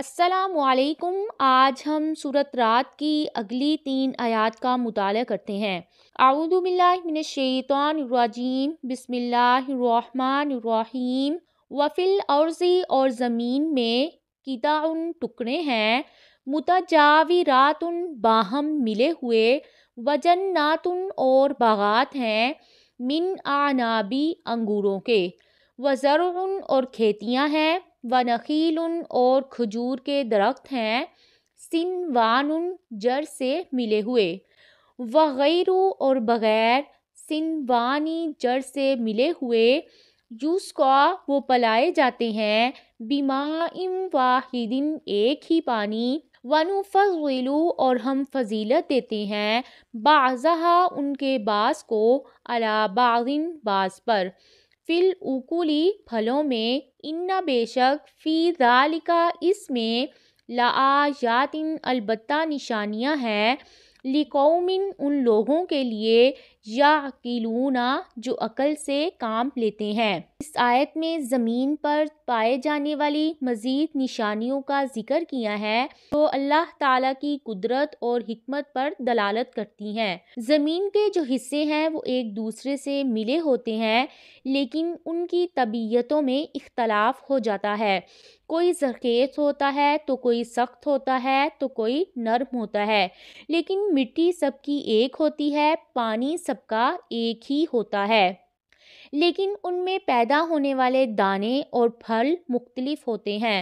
असलकुम आज हम सूरत रात की अगली तीन आयात का मुताल करते हैं आऊदबिल्लाशैतवानरजीम बसमिल्लाम वफिल अर्जी और ज़मीन में किता उन टुकड़े हैं मुतजावी रात उन बाहम मिले हुए वजन्नात उन और बागात हैं मिन आनाबी अंगूरों के वज़र और खेतियाँ हैं व नखील और खजूर के दरख्त हैं सिनवान जर से मिले हुए व गैरु और बग़ैर वानी जड़ से मिले हुए यूसका वो पलाए जाते हैं बीमा इम वाहिदिन एक ही पानी वनु फिलु और हम फजीलत देते हैं बाजहा उनके बास को अला बागिन बास पर फ़िल उकूली फलों में इन्ना बेशक फ़ी ज़ालिका इसमें लाआयातिन अलबत्ता निशानियाँ हैं लिकौमिन उन लोगों के लिए या अकीलूना जो अकल से काम लेते हैं इस आयत में ज़मीन पर पाए जाने वाली मज़ीद निशानियों का जिक्र किया है जो अल्लाह ताला की कुदरत और हमत पर दलालत करती हैं ज़मीन के जो हिस्से हैं वो एक दूसरे से मिले होते हैं लेकिन उनकी तबीयतों में इख्तलाफ हो जाता है कोई जरखेज होता है तो कोई सख्त होता है तो कोई नर्म होता है लेकिन मिट्टी सबकी एक होती है पानी सब सबका एक ही होता है लेकिन उनमें पैदा होने वाले दाने और फल मुख्तलिफ होते हैं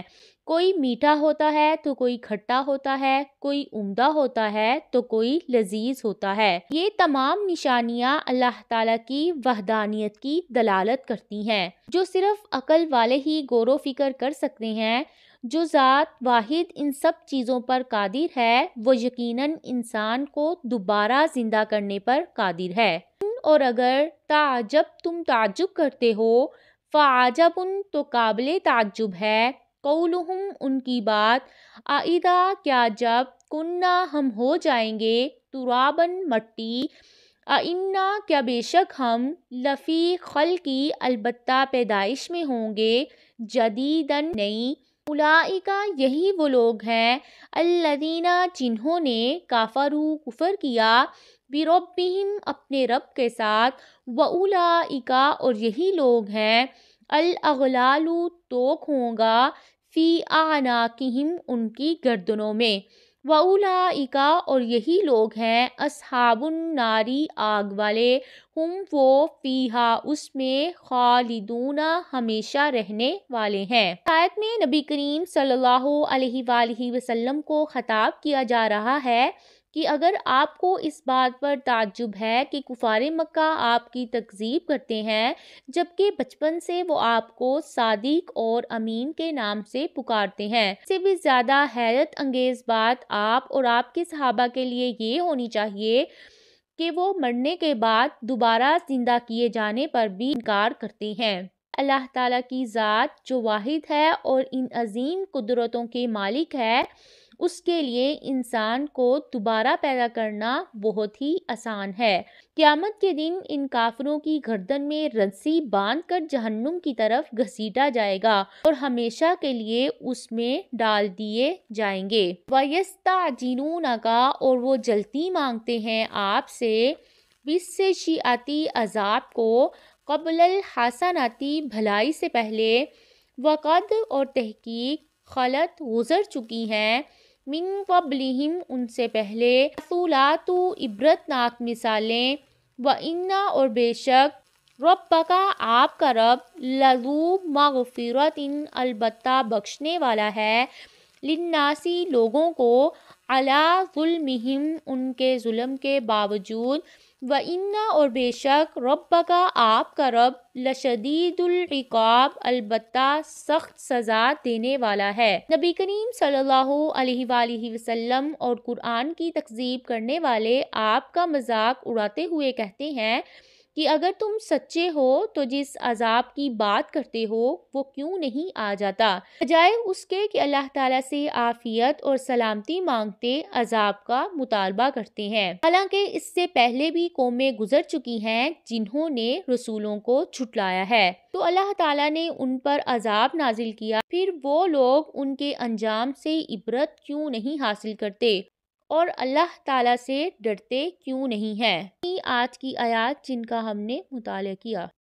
कोई मीठा होता है तो कोई खट्टा होता है कोई उम्दा होता है तो कोई लजीज होता है ये तमाम निशानियाँ अल्लाह ताला की वहदानियत की दलालत करती हैं जो सिर्फ अकल वाले ही गौर व फिक्र कर सकते हैं जो ज़ात वाहिद इन सब चीज़ों पर कादिर है वो यकीनन इंसान को दोबारा ज़िंदा करने पर कादिर है और अगर ताजब तुम ताजुब करते हो उन तो काबिल ताजुब है कौलहम उनकी बात आइदा क्या जब कुन्ना हम हो जाएंगे तुराबन मट्टी आइन्ना क्या बेशक हम लफ़ी खल की अलबत्ता पैदाइश में होंगे जदीदन नई उलाइका यही वो लोग हैं अल्लदीना जिन्होंने काफारू कुफर किया बिरबिम अपने रब के साथ व उलाइका और यही लोग हैं अल अगलालू तोक होगा फ़ी आना किम उनकी गर्दनों में वउला इका और यही लोग हैं असहाबुन नारी आग वाले हम वो फीहा उसमें खालिदूना हमेशा रहने वाले हैं शायद में नबी करीम सल्लल्लाहु अलैहि वसल्लम को ख़ताब किया जा रहा है कि अगर आपको इस बात पर ताज्जुब है कि कुफार मक्का आपकी तकजीब करते हैं जबकि बचपन से वो आपको सादिक और अमीन के नाम से पुकारते हैं इससे भी ज़्यादा हैरत अंगेज़ बात आप और आपके सहाबा के लिए ये होनी चाहिए कि वो मरने के बाद दोबारा ज़िंदा किए जाने पर भी इनकार करते हैं अल्लाह ताला की ज़ात जो वाहिद है और इन अजीम कुदरतों के मालिक है उसके लिए इंसान को दोबारा पैदा करना बहुत ही आसान है क़्यामत के दिन इन काफरों की गर्दन में रस्सी बांध कर जहन्नुम की तरफ घसीटा जाएगा और हमेशा के लिए उसमें डाल दिए जाएंगे वयस्ता जीनूना का और वो जलती मांगते हैं आपसे बिस से शीआती अजाब को कबल हासानाती भलाई से पहले वक़द और तहकीक खलत गुज़र चुकी हैं मिन कबलिम उनसे पहले रसूलातु इबरतनाक मिसालें व इन्ना और बेशक रब पका आपका रब लजू मगफिरत इन अलबत्ता बख्शने वाला है लिन्नासी लोगों को अला जुल्मिहिम उनके जुल्म के बावजूद व इन्ना और बेशक रब का आपका रब लशदीदुल्काब अलबत् सख्त सज़ा देने वाला है नबी करीम सल्लल्लाहु अलैहि वसल्लम और कुरान की तकजीब करने वाले आपका मजाक उड़ाते हुए कहते हैं कि अगर तुम सच्चे हो तो जिस अजाब की बात करते हो वो क्यों नहीं आ जाता बजाय उसके कि अल्लाह ताला से आफियत और सलामती मांगते अजाब का मुतालबा करते हैं हालांकि इससे पहले भी कौमें गुजर चुकी हैं जिन्होंने रसूलों को छुटलाया है तो अल्लाह ताला ने उन पर अजाब नाजिल किया फिर वो लोग उनके अंजाम से इबरत क्यों नहीं हासिल करते और अल्लाह ताला से डरते क्यों नहीं हैं आज की आयात जिनका हमने मुताल किया